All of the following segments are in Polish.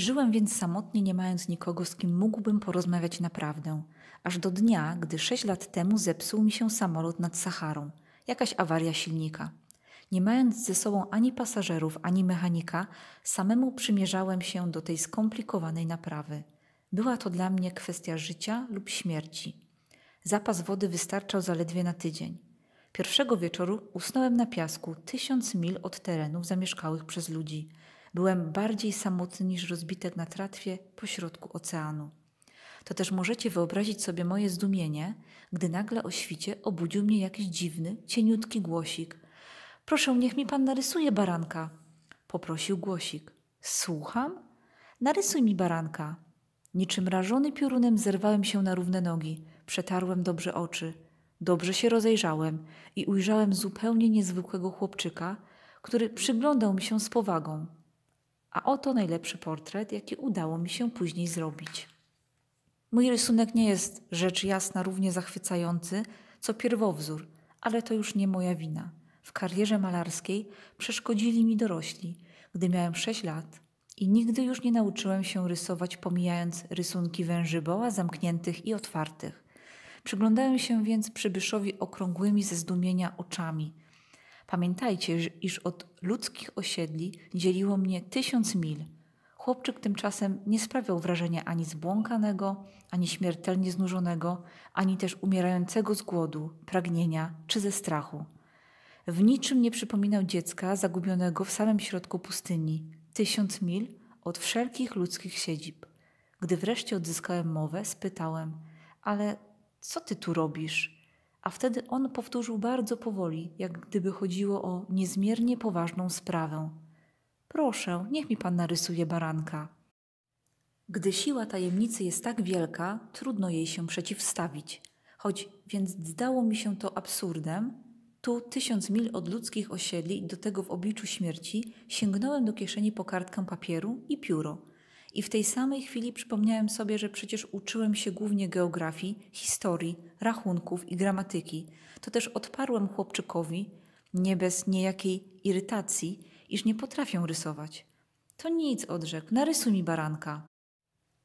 Żyłem więc samotnie, nie mając nikogo, z kim mógłbym porozmawiać naprawdę, aż do dnia, gdy sześć lat temu zepsuł mi się samolot nad Saharą, jakaś awaria silnika. Nie mając ze sobą ani pasażerów, ani mechanika, samemu przymierzałem się do tej skomplikowanej naprawy. Była to dla mnie kwestia życia lub śmierci. Zapas wody wystarczał zaledwie na tydzień. Pierwszego wieczoru usnąłem na piasku, tysiąc mil od terenów zamieszkałych przez ludzi – Byłem bardziej samotny niż rozbitek na tratwie pośrodku oceanu. To też możecie wyobrazić sobie moje zdumienie, gdy nagle o świcie obudził mnie jakiś dziwny, cieniutki głosik. Proszę, niech mi pan narysuje baranka. Poprosił głosik. Słucham? Narysuj mi baranka. Niczym rażony piorunem zerwałem się na równe nogi, przetarłem dobrze oczy. Dobrze się rozejrzałem i ujrzałem zupełnie niezwykłego chłopczyka, który przyglądał mi się z powagą. A oto najlepszy portret, jaki udało mi się później zrobić. Mój rysunek nie jest, rzecz jasna, równie zachwycający, co pierwowzór, ale to już nie moja wina. W karierze malarskiej przeszkodzili mi dorośli, gdy miałem 6 lat i nigdy już nie nauczyłem się rysować, pomijając rysunki węży boa zamkniętych i otwartych. Przyglądałem się więc przybyszowi okrągłymi ze zdumienia oczami – Pamiętajcie, iż od ludzkich osiedli dzieliło mnie tysiąc mil. Chłopczyk tymczasem nie sprawiał wrażenia ani zbłąkanego, ani śmiertelnie znużonego, ani też umierającego z głodu, pragnienia czy ze strachu. W niczym nie przypominał dziecka zagubionego w samym środku pustyni, tysiąc mil od wszelkich ludzkich siedzib. Gdy wreszcie odzyskałem mowę, spytałem: Ale co ty tu robisz? a wtedy on powtórzył bardzo powoli, jak gdyby chodziło o niezmiernie poważną sprawę. Proszę, niech mi pan narysuje baranka. Gdy siła tajemnicy jest tak wielka, trudno jej się przeciwstawić. Choć więc zdało mi się to absurdem, tu tysiąc mil od ludzkich osiedli i do tego w obliczu śmierci sięgnąłem do kieszeni po kartkę papieru i pióro i w tej samej chwili przypomniałem sobie, że przecież uczyłem się głównie geografii, historii, rachunków i gramatyki. To też odparłem chłopczykowi, nie bez niejakiej irytacji, iż nie potrafię rysować. To nic, odrzekł, narysuj mi baranka.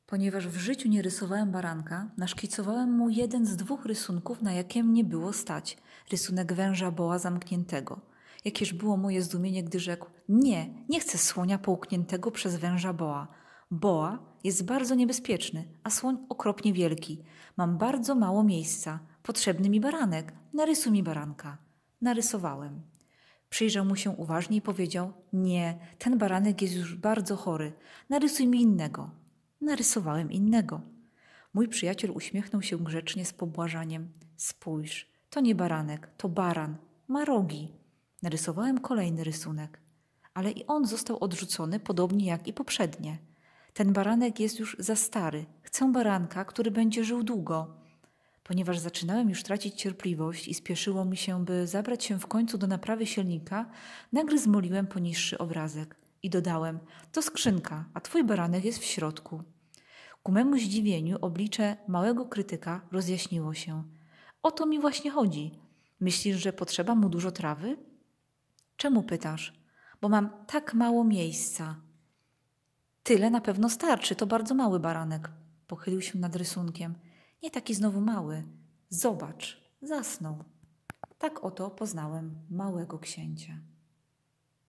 Ponieważ w życiu nie rysowałem baranka, naszkicowałem mu jeden z dwóch rysunków, na jakie mnie było stać rysunek węża boła zamkniętego. Jakież było moje zdumienie, gdy rzekł: Nie, nie chcę słonia połkniętego przez węża boła. Boa jest bardzo niebezpieczny, a słoń okropnie wielki. Mam bardzo mało miejsca. Potrzebny mi baranek. Narysuj mi baranka. Narysowałem. Przyjrzał mu się uważnie i powiedział: Nie, ten baranek jest już bardzo chory. Narysuj mi innego. Narysowałem innego. Mój przyjaciel uśmiechnął się grzecznie z pobłażaniem. Spójrz, to nie baranek, to baran. Ma rogi. Narysowałem kolejny rysunek. Ale i on został odrzucony, podobnie jak i poprzednie. Ten baranek jest już za stary. Chcę baranka, który będzie żył długo. Ponieważ zaczynałem już tracić cierpliwość i spieszyło mi się, by zabrać się w końcu do naprawy silnika, nagle zmoliłem poniższy obrazek i dodałem: To skrzynka, a twój baranek jest w środku. Ku memu zdziwieniu oblicze małego krytyka rozjaśniło się. O to mi właśnie chodzi. Myślisz, że potrzeba mu dużo trawy? Czemu pytasz? Bo mam tak mało miejsca. Tyle na pewno starczy, to bardzo mały baranek. Pochylił się nad rysunkiem. Nie taki znowu mały. Zobacz, zasnął. Tak oto poznałem małego księcia.